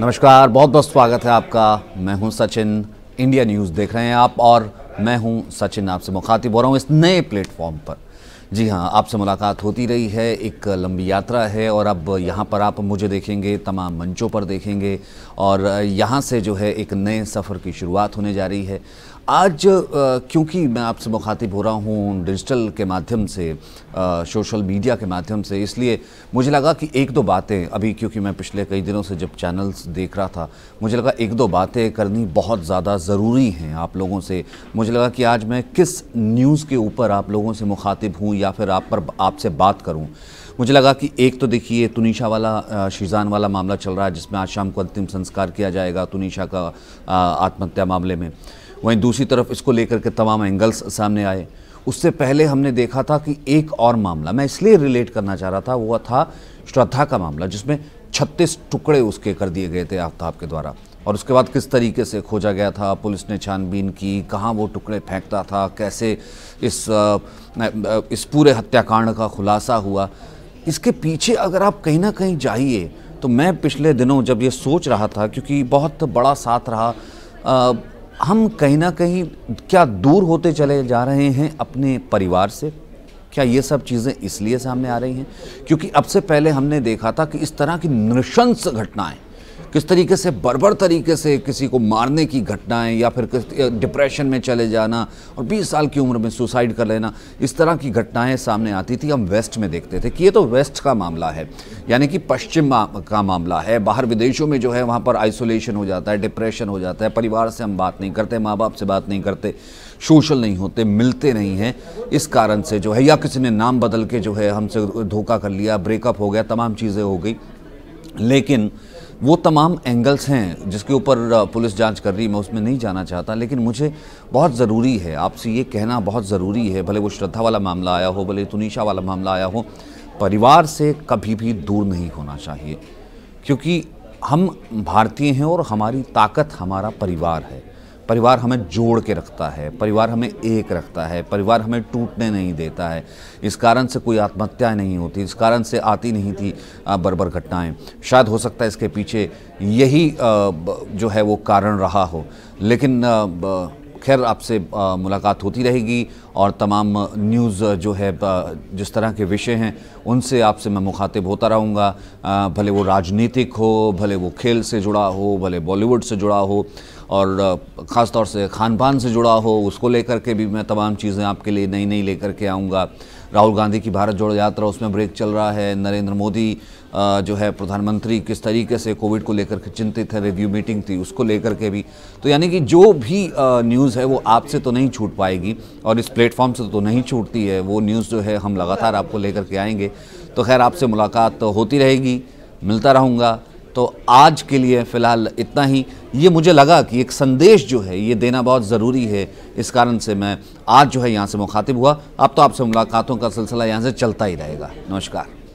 नमस्कार बहुत बहुत स्वागत है आपका मैं हूं सचिन इंडिया न्यूज़ देख रहे हैं आप और मैं हूं सचिन आपसे मुखातिब हो रहा हूं इस नए प्लेटफॉर्म पर जी हाँ आपसे मुलाकात होती रही है एक लंबी यात्रा है और अब यहाँ पर आप मुझे देखेंगे तमाम मंचों पर देखेंगे और यहाँ से जो है एक नए सफ़र की शुरुआत होने जा रही है आज क्योंकि मैं आपसे मुखातिब हो रहा हूँ डिजिटल के माध्यम से सोशल मीडिया के माध्यम से इसलिए मुझे लगा कि एक दो बातें अभी क्योंकि मैं पिछले कई दिनों से जब चैनल्स देख रहा था मुझे लगा एक दो बातें करनी बहुत ज़्यादा ज़रूरी हैं आप लोगों से मुझे लगा कि आज मैं किस न्यूज़ के ऊपर आप लोगों से मुखातिब हूँ या फिर आप पर आपसे बात करूँ मुझे लगा कि एक तो देखिए तुनिशा वाला शीजान वाला मामला चल रहा है जिसमें आज शाम को अंतिम संस्कार किया जाएगा तुनिशा का आत्महत्या मामले में वहीं दूसरी तरफ इसको लेकर के तमाम एंगल्स सामने आए उससे पहले हमने देखा था कि एक और मामला मैं इसलिए रिलेट करना चाह रहा था वह था श्रद्धा का मामला जिसमें छत्तीस टुकड़े उसके कर दिए गए थे आफ्ताब के द्वारा और उसके बाद किस तरीके से खोजा गया था पुलिस ने छानबीन की कहाँ वो टुकड़े फेंकता था कैसे इस इस पूरे हत्याकांड का खुलासा हुआ इसके पीछे अगर आप कहीं ना कहीं जाइए तो मैं पिछले दिनों जब ये सोच रहा था क्योंकि बहुत बड़ा साथ रहा हम कहीं ना कहीं क्या दूर होते चले जा रहे हैं अपने परिवार से क्या ये सब चीज़ें इसलिए सामने आ रही हैं क्योंकि अब से पहले हमने देखा था कि इस तरह की नृशंस घटनाएं किस तरीके से बर्बर तरीके से किसी को मारने की घटनाएं या फिर डिप्रेशन में चले जाना और 20 साल की उम्र में सुसाइड कर लेना इस तरह की घटनाएं सामने आती थी हम वेस्ट में देखते थे कि ये तो वेस्ट का मामला है यानी कि पश्चिम का मामला है बाहर विदेशों में जो है वहाँ पर आइसोलेशन हो जाता है डिप्रेशन हो जाता है परिवार से हम बात नहीं करते माँ बाप से बात नहीं करते सोशल नहीं होते मिलते नहीं हैं इस कारण से जो है या किसी ने नाम बदल के जो है हमसे धोखा कर लिया ब्रेकअप हो गया तमाम चीज़ें हो गई लेकिन वो तमाम एंगल्स हैं जिसके ऊपर पुलिस जांच कर रही है मैं उसमें नहीं जाना चाहता लेकिन मुझे बहुत ज़रूरी है आपसे ये कहना बहुत ज़रूरी है भले वो श्रद्धा वाला मामला आया हो भले तुनिशा वाला मामला आया हो परिवार से कभी भी दूर नहीं होना चाहिए क्योंकि हम भारतीय हैं और हमारी ताकत हमारा परिवार है परिवार हमें जोड़ के रखता है परिवार हमें एक रखता है परिवार हमें टूटने नहीं देता है इस कारण से कोई आत्महत्या नहीं होती इस कारण से आती नहीं थी बर्बर घटनाएं शायद हो सकता है इसके पीछे यही जो है वो कारण रहा हो लेकिन खैर आपसे मुलाकात होती रहेगी और तमाम न्यूज़ जो है जिस तरह के विषय हैं उनसे आपसे मैं मुखातिब होता रहूँगा भले वो राजनीतिक हो भले वो खेल से जुड़ा हो भले बॉलीवुड से जुड़ा हो और ख़ास तौर से पान से जुड़ा हो उसको लेकर के भी मैं तमाम चीज़ें आपके लिए नई नई लेकर के आऊँगा राहुल गांधी की भारत जोड़ो यात्रा उसमें ब्रेक चल रहा है नरेंद्र मोदी जो है प्रधानमंत्री किस तरीके से कोविड को लेकर के चिंतित है रिव्यू मीटिंग थी उसको लेकर के भी तो यानी कि जो भी न्यूज़ है वो आपसे तो नहीं छूट पाएगी और इस प्लेटफॉर्म से तो नहीं छूटती है वो न्यूज़ जो है हम लगातार आपको लेकर के आएंगे तो खैर आपसे मुलाकात होती रहेगी मिलता रहूँगा तो आज के लिए फ़िलहाल इतना ही ये मुझे लगा कि एक संदेश जो है ये देना बहुत ज़रूरी है इस कारण से मैं आज जो है यहाँ से मुखातिब हुआ अब तो आपसे मुलाकातों का सिलसिला यहाँ से चलता ही रहेगा नमस्कार